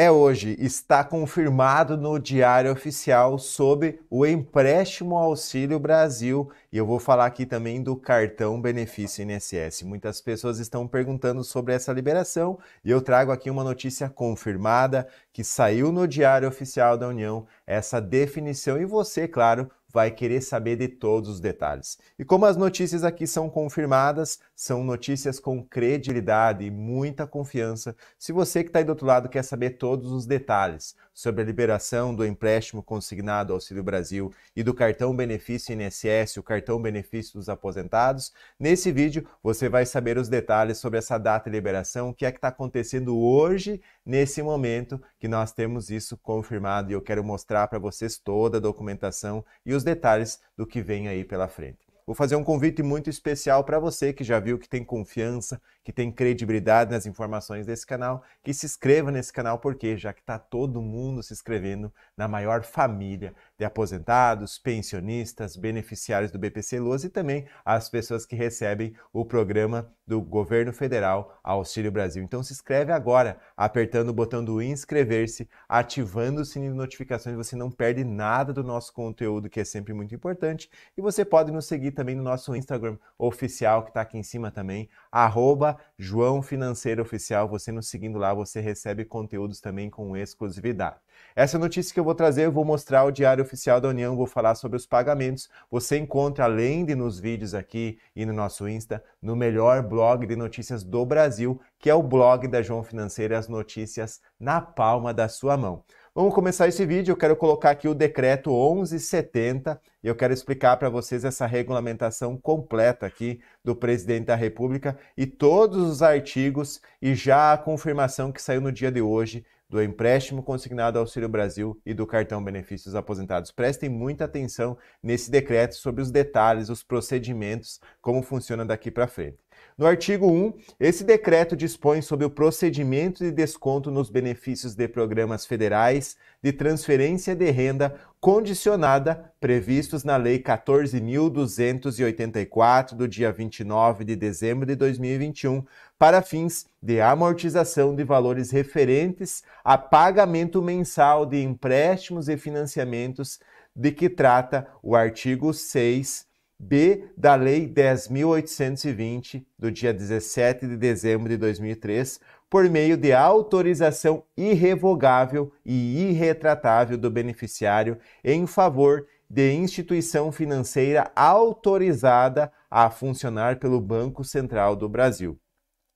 é hoje, está confirmado no Diário Oficial sobre o empréstimo Auxílio Brasil e eu vou falar aqui também do cartão benefício INSS. Muitas pessoas estão perguntando sobre essa liberação e eu trago aqui uma notícia confirmada que saiu no Diário Oficial da União essa definição e você, claro, vai querer saber de todos os detalhes. E como as notícias aqui são confirmadas, são notícias com credibilidade e muita confiança. Se você que está aí do outro lado quer saber todos os detalhes sobre a liberação do empréstimo consignado ao Auxílio Brasil e do cartão benefício INSS, o cartão benefício dos aposentados, nesse vídeo você vai saber os detalhes sobre essa data de liberação, o que é que está acontecendo hoje, nesse momento que nós temos isso confirmado e eu quero mostrar para vocês toda a documentação e os detalhes do que vem aí pela frente. Vou fazer um convite muito especial para você que já viu que tem confiança, que tem credibilidade nas informações desse canal, que se inscreva nesse canal porque já que está todo mundo se inscrevendo, na maior família de aposentados, pensionistas, beneficiários do BPC Luz e também as pessoas que recebem o programa do governo federal Auxílio Brasil. Então se inscreve agora, apertando o botão do inscrever-se, ativando o sininho de notificações, você não perde nada do nosso conteúdo, que é sempre muito importante. E você pode nos seguir também no nosso Instagram oficial, que está aqui em cima também, arroba João Financeiro Oficial, você nos seguindo lá, você recebe conteúdos também com exclusividade. Essa notícia que eu vou trazer, eu vou mostrar o Diário Oficial da União, vou falar sobre os pagamentos. Você encontra, além de nos vídeos aqui e no nosso Insta, no melhor blog de notícias do Brasil, que é o blog da João Financeira, as notícias na palma da sua mão. Vamos começar esse vídeo, eu quero colocar aqui o decreto 1170 e eu quero explicar para vocês essa regulamentação completa aqui do presidente da República e todos os artigos e já a confirmação que saiu no dia de hoje do empréstimo consignado ao Auxílio Brasil e do cartão benefícios aposentados. Prestem muita atenção nesse decreto sobre os detalhes, os procedimentos, como funciona daqui para frente. No artigo 1, esse decreto dispõe sobre o procedimento de desconto nos benefícios de programas federais de transferência de renda condicionada previstos na Lei 14.284, do dia 29 de dezembro de 2021, para fins de amortização de valores referentes a pagamento mensal de empréstimos e financiamentos de que trata o artigo 6 B da Lei 10.820, do dia 17 de dezembro de 2003, por meio de autorização irrevogável e irretratável do beneficiário em favor de instituição financeira autorizada a funcionar pelo Banco Central do Brasil.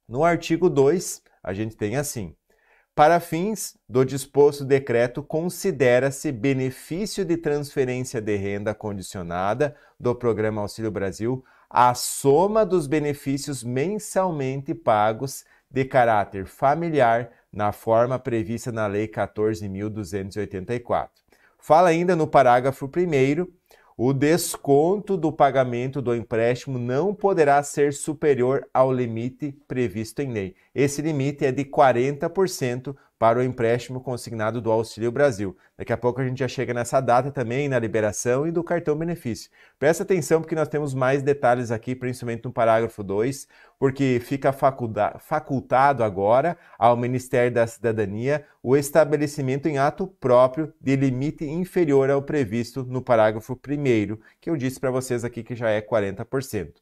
No artigo 2, a gente tem assim: para fins do disposto decreto, considera-se benefício de transferência de renda condicionada do Programa Auxílio Brasil a soma dos benefícios mensalmente pagos de caráter familiar na forma prevista na Lei 14.284. Fala ainda no parágrafo 1 o desconto do pagamento do empréstimo não poderá ser superior ao limite previsto em lei. Esse limite é de 40% para o empréstimo consignado do Auxílio Brasil. Daqui a pouco a gente já chega nessa data também, na liberação e do cartão benefício. Presta atenção porque nós temos mais detalhes aqui, principalmente no parágrafo 2, porque fica facultado agora ao Ministério da Cidadania o estabelecimento em ato próprio de limite inferior ao previsto no parágrafo 1, que eu disse para vocês aqui que já é 40%.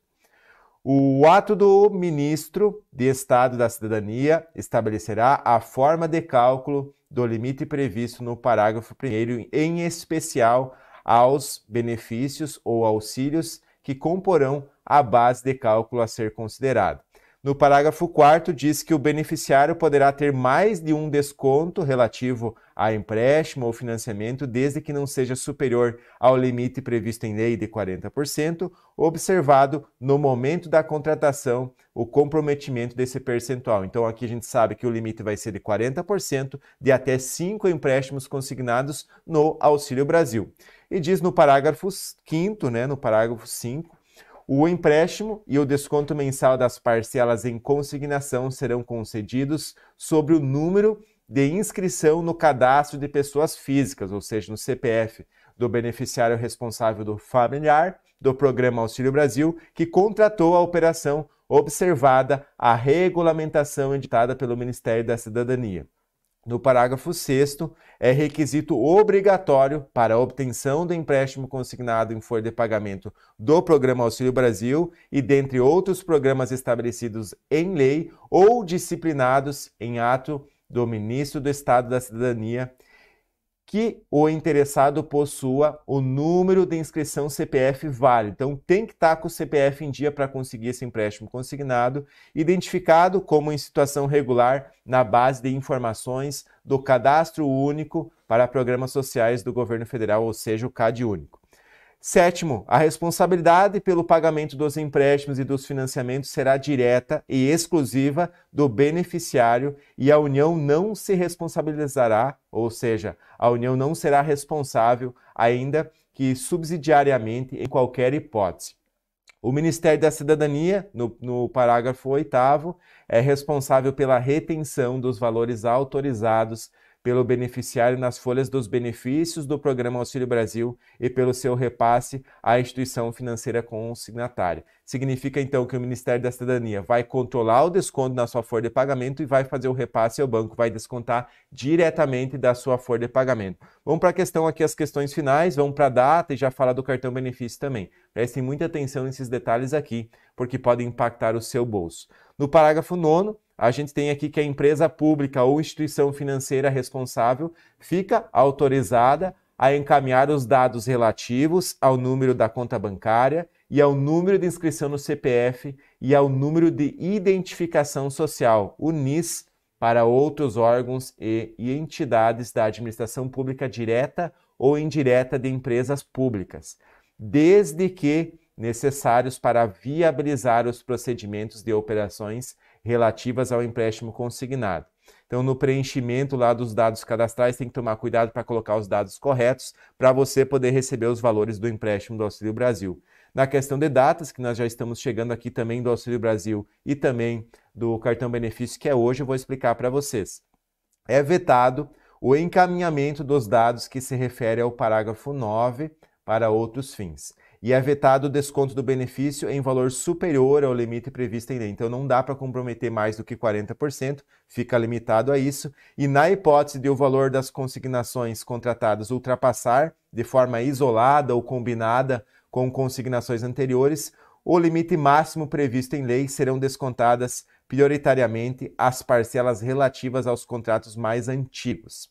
O ato do ministro de Estado da Cidadania estabelecerá a forma de cálculo do limite previsto no parágrafo 1, em especial aos benefícios ou auxílios que comporão a base de cálculo a ser considerada. No parágrafo 4 diz que o beneficiário poderá ter mais de um desconto relativo a empréstimo ou financiamento, desde que não seja superior ao limite previsto em lei de 40%, observado no momento da contratação o comprometimento desse percentual. Então aqui a gente sabe que o limite vai ser de 40% de até cinco empréstimos consignados no Auxílio Brasil. E diz no parágrafo 5 né, no parágrafo 5, o empréstimo e o desconto mensal das parcelas em consignação serão concedidos sobre o número de inscrição no cadastro de pessoas físicas, ou seja, no CPF, do beneficiário responsável do familiar do programa Auxílio Brasil, que contratou a operação observada a regulamentação editada pelo Ministério da Cidadania. No parágrafo 6, é requisito obrigatório para a obtenção do empréstimo consignado em folha de pagamento do Programa Auxílio Brasil e dentre outros programas estabelecidos em lei ou disciplinados em ato do Ministro do Estado da Cidadania que o interessado possua o número de inscrição CPF válido. Então tem que estar com o CPF em dia para conseguir esse empréstimo consignado, identificado como em situação regular na base de informações do Cadastro Único para Programas Sociais do Governo Federal, ou seja, o CAD Único. Sétimo, a responsabilidade pelo pagamento dos empréstimos e dos financiamentos será direta e exclusiva do beneficiário e a União não se responsabilizará, ou seja, a União não será responsável, ainda que subsidiariamente, em qualquer hipótese. O Ministério da Cidadania, no, no parágrafo 8, é responsável pela retenção dos valores autorizados pelo beneficiário nas folhas dos benefícios do Programa Auxílio Brasil e pelo seu repasse à instituição financeira consignatária. Significa então que o Ministério da Cidadania vai controlar o desconto na sua folha de pagamento e vai fazer o repasse ao banco, vai descontar diretamente da sua folha de pagamento. Vamos para a questão aqui, as questões finais, vamos para a data e já falar do cartão benefício também. Prestem muita atenção nesses detalhes aqui, porque podem impactar o seu bolso. No parágrafo 9, a gente tem aqui que a empresa pública ou instituição financeira responsável fica autorizada a encaminhar os dados relativos ao número da conta bancária e ao número de inscrição no CPF e ao número de identificação social, o NIS, para outros órgãos e entidades da administração pública direta ou indireta de empresas públicas, desde que necessários para viabilizar os procedimentos de operações relativas ao empréstimo consignado. Então, no preenchimento lá dos dados cadastrais, tem que tomar cuidado para colocar os dados corretos para você poder receber os valores do empréstimo do Auxílio Brasil. Na questão de datas, que nós já estamos chegando aqui também do Auxílio Brasil e também do cartão benefício, que é hoje, eu vou explicar para vocês. É vetado o encaminhamento dos dados que se refere ao parágrafo 9 para outros fins e é vetado o desconto do benefício em valor superior ao limite previsto em lei. Então não dá para comprometer mais do que 40%, fica limitado a isso. E na hipótese de o valor das consignações contratadas ultrapassar de forma isolada ou combinada com consignações anteriores, o limite máximo previsto em lei serão descontadas prioritariamente as parcelas relativas aos contratos mais antigos.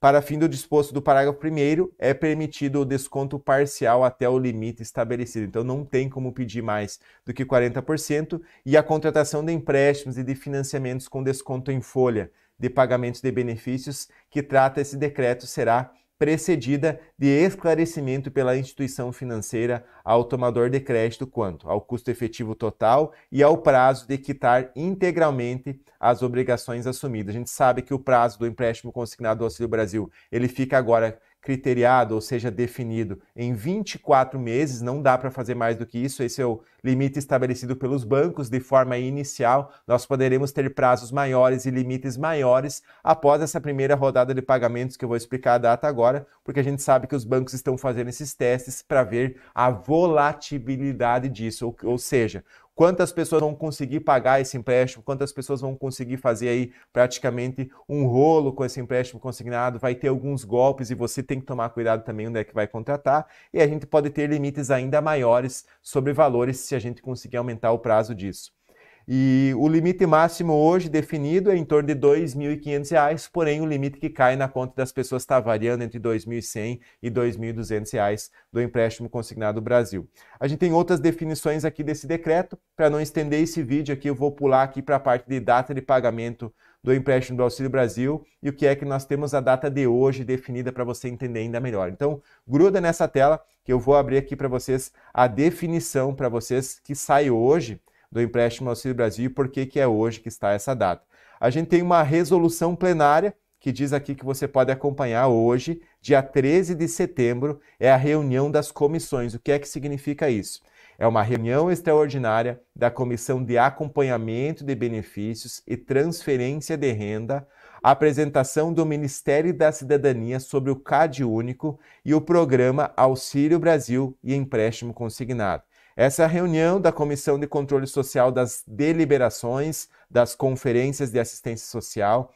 Para fim do disposto do parágrafo 1, é permitido o desconto parcial até o limite estabelecido. Então, não tem como pedir mais do que 40%, e a contratação de empréstimos e de financiamentos com desconto em folha de pagamentos de benefícios que trata esse decreto será precedida de esclarecimento pela instituição financeira ao tomador de crédito quanto ao custo efetivo total e ao prazo de quitar integralmente as obrigações assumidas. A gente sabe que o prazo do empréstimo consignado ao Auxílio Brasil, ele fica agora criteriado, ou seja, definido em 24 meses, não dá para fazer mais do que isso, esse é o limite estabelecido pelos bancos de forma inicial. Nós poderemos ter prazos maiores e limites maiores após essa primeira rodada de pagamentos, que eu vou explicar a data agora, porque a gente sabe que os bancos estão fazendo esses testes para ver a volatilidade disso, ou, ou seja, quantas pessoas vão conseguir pagar esse empréstimo, quantas pessoas vão conseguir fazer aí praticamente um rolo com esse empréstimo consignado, vai ter alguns golpes e você tem que tomar cuidado também onde é que vai contratar, e a gente pode ter limites ainda maiores sobre valores se a gente conseguir aumentar o prazo disso. E o limite máximo hoje definido é em torno de R$ 2.500, porém o limite que cai na conta das pessoas está variando entre R$ 2.100 e R$ 2.200 do empréstimo consignado Brasil. A gente tem outras definições aqui desse decreto. Para não estender esse vídeo aqui, eu vou pular aqui para a parte de data de pagamento do empréstimo do Auxílio Brasil e o que é que nós temos a data de hoje definida para você entender ainda melhor. Então, gruda nessa tela que eu vou abrir aqui para vocês a definição para vocês que sai hoje do empréstimo Auxílio Brasil e por que, que é hoje que está essa data. A gente tem uma resolução plenária que diz aqui que você pode acompanhar hoje, dia 13 de setembro, é a reunião das comissões. O que é que significa isso? É uma reunião extraordinária da Comissão de Acompanhamento de Benefícios e Transferência de Renda, apresentação do Ministério da Cidadania sobre o CAD Único e o programa Auxílio Brasil e Empréstimo Consignado. Essa é reunião da Comissão de Controle Social das deliberações das conferências de assistência social,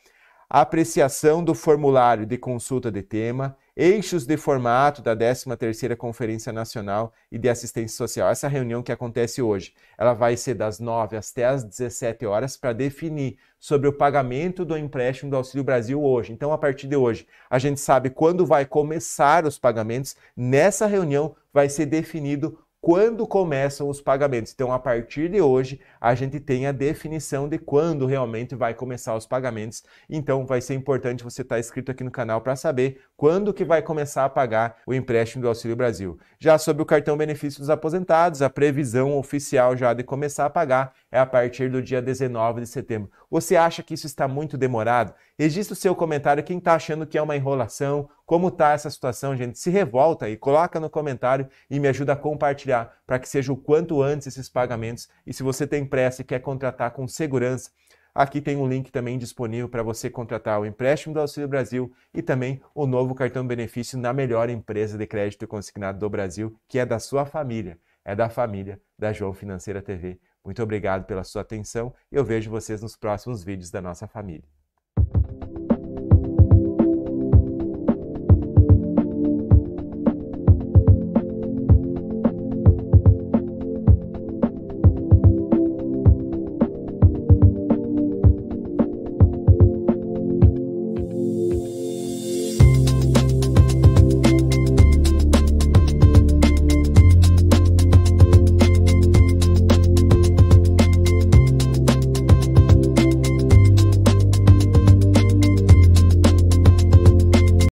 apreciação do formulário de consulta de tema, eixos de formato da 13ª Conferência Nacional e de Assistência Social. Essa reunião que acontece hoje, ela vai ser das 9 até as 17 horas para definir sobre o pagamento do empréstimo do Auxílio Brasil hoje. Então, a partir de hoje, a gente sabe quando vai começar os pagamentos. Nessa reunião vai ser definido quando começam os pagamentos. Então, a partir de hoje, a gente tem a definição de quando realmente vai começar os pagamentos. Então, vai ser importante você estar tá inscrito aqui no canal para saber quando que vai começar a pagar o empréstimo do Auxílio Brasil. Já sobre o cartão benefício dos aposentados, a previsão oficial já de começar a pagar é a partir do dia 19 de setembro. Você acha que isso está muito demorado? Registre o seu comentário, quem está achando que é uma enrolação, como está essa situação, gente. Se revolta aí, coloca no comentário e me ajuda a compartilhar para que seja o quanto antes esses pagamentos. E se você tem pressa e quer contratar com segurança, Aqui tem um link também disponível para você contratar o empréstimo do Auxílio Brasil e também o novo cartão benefício na melhor empresa de crédito consignado do Brasil, que é da sua família, é da família da João Financeira TV. Muito obrigado pela sua atenção e eu vejo vocês nos próximos vídeos da nossa família.